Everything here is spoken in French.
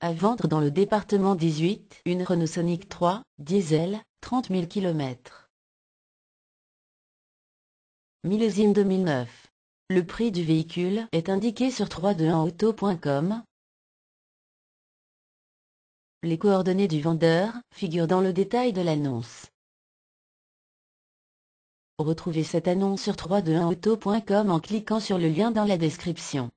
À vendre dans le département 18, une Renault Sonic 3, diesel, 30 000 km. Millésime 2009. Le prix du véhicule est indiqué sur 321auto.com. Les coordonnées du vendeur figurent dans le détail de l'annonce. Retrouvez cette annonce sur 321auto.com en cliquant sur le lien dans la description.